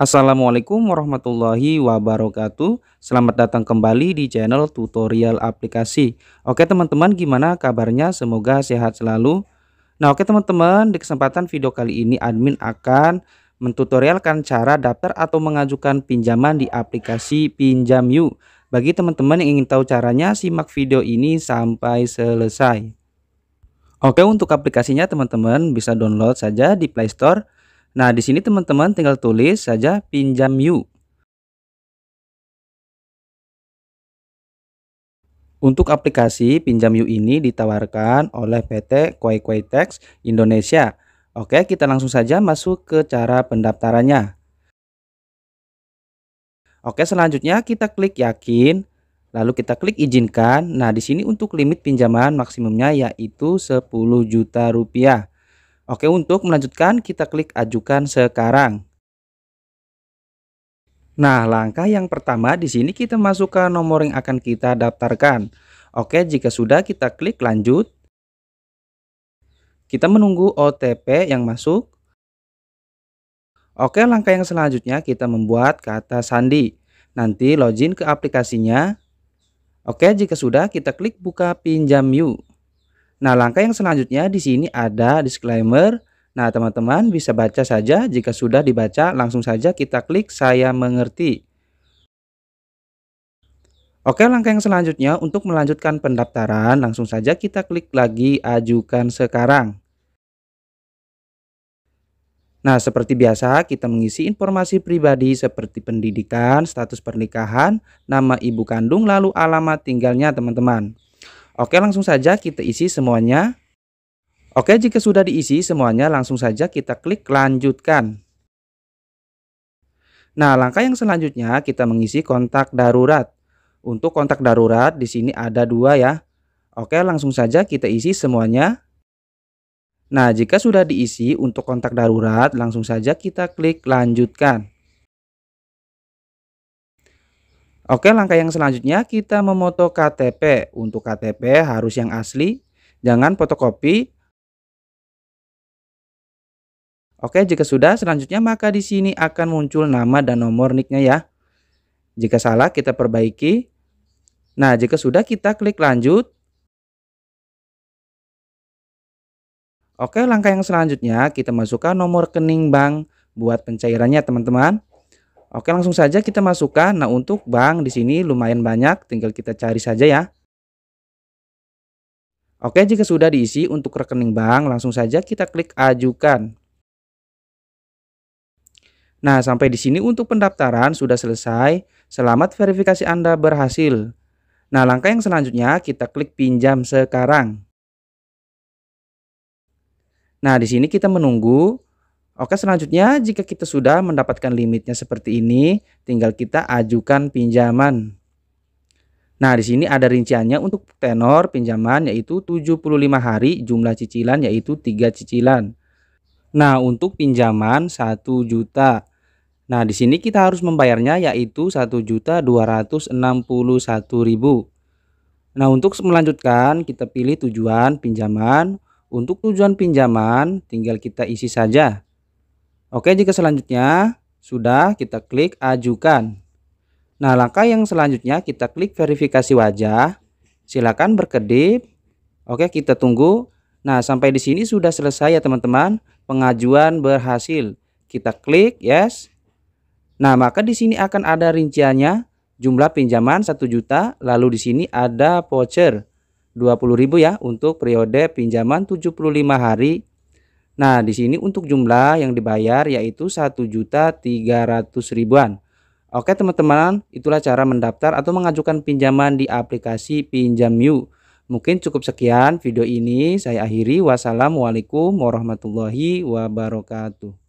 Assalamualaikum warahmatullahi wabarakatuh Selamat datang kembali di channel tutorial aplikasi Oke teman-teman gimana kabarnya semoga sehat selalu Nah oke teman-teman di kesempatan video kali ini admin akan mentutorialkan cara daftar atau mengajukan pinjaman di aplikasi Pinjam You. Bagi teman-teman yang ingin tahu caranya simak video ini sampai selesai Oke untuk aplikasinya teman-teman bisa download saja di Play Store Nah, di sini teman-teman tinggal tulis saja pinjam you. Untuk aplikasi pinjam you ini ditawarkan oleh PT Kuai Kuai Tax Indonesia. Oke, kita langsung saja masuk ke cara pendaftarannya. Oke, selanjutnya kita klik yakin, lalu kita klik izinkan. Nah, di sini untuk limit pinjaman maksimumnya yaitu 10 juta rupiah. Oke, untuk melanjutkan kita klik ajukan sekarang. Nah, langkah yang pertama di sini kita masukkan nomor yang akan kita daftarkan. Oke, jika sudah kita klik lanjut. Kita menunggu OTP yang masuk. Oke, langkah yang selanjutnya kita membuat kata sandi. Nanti login ke aplikasinya. Oke, jika sudah kita klik buka pinjam you. Nah, langkah yang selanjutnya di sini ada disclaimer. Nah, teman-teman bisa baca saja. Jika sudah dibaca, langsung saja kita klik saya mengerti. Oke, langkah yang selanjutnya untuk melanjutkan pendaftaran, langsung saja kita klik lagi ajukan sekarang. Nah, seperti biasa, kita mengisi informasi pribadi seperti pendidikan, status pernikahan, nama ibu kandung, lalu alamat tinggalnya, teman-teman. Oke, langsung saja kita isi semuanya. Oke, jika sudah diisi semuanya, langsung saja kita klik lanjutkan. Nah, langkah yang selanjutnya kita mengisi kontak darurat. Untuk kontak darurat di sini ada dua ya. Oke, langsung saja kita isi semuanya. Nah, jika sudah diisi untuk kontak darurat, langsung saja kita klik lanjutkan. Oke, langkah yang selanjutnya kita memoto KTP. Untuk KTP harus yang asli, jangan fotokopi. Oke, jika sudah, selanjutnya maka di sini akan muncul nama dan nomor nicknya ya. Jika salah, kita perbaiki. Nah, jika sudah, kita klik lanjut. Oke, langkah yang selanjutnya kita masukkan nomor rekening bank buat pencairannya teman-teman. Oke, langsung saja kita masukkan. Nah, untuk bank di sini lumayan banyak, tinggal kita cari saja ya. Oke, jika sudah diisi untuk rekening bank, langsung saja kita klik ajukan. Nah, sampai di sini untuk pendaftaran sudah selesai. Selamat verifikasi Anda berhasil. Nah, langkah yang selanjutnya kita klik pinjam sekarang. Nah, di sini kita menunggu Oke, selanjutnya jika kita sudah mendapatkan limitnya seperti ini, tinggal kita ajukan pinjaman. Nah, di sini ada rinciannya untuk tenor pinjaman yaitu 75 hari, jumlah cicilan yaitu 3 cicilan. Nah, untuk pinjaman 1 juta. Nah, di sini kita harus membayarnya yaitu juta ribu. Nah, untuk melanjutkan kita pilih tujuan pinjaman. Untuk tujuan pinjaman tinggal kita isi saja Oke, jika selanjutnya sudah kita klik ajukan. Nah, langkah yang selanjutnya kita klik verifikasi wajah. Silakan berkedip. Oke, kita tunggu. Nah, sampai di sini sudah selesai ya teman-teman. Pengajuan berhasil. Kita klik yes. Nah, maka di sini akan ada rinciannya. Jumlah pinjaman 1 juta, lalu di sini ada voucher 20.000 ya untuk periode pinjaman 75 hari Nah, di sini untuk jumlah yang dibayar yaitu juta 1.300 ribuan. Oke, teman-teman, itulah cara mendaftar atau mengajukan pinjaman di aplikasi PinjamU. Mungkin cukup sekian video ini. Saya akhiri. Wassalamualaikum warahmatullahi wabarakatuh.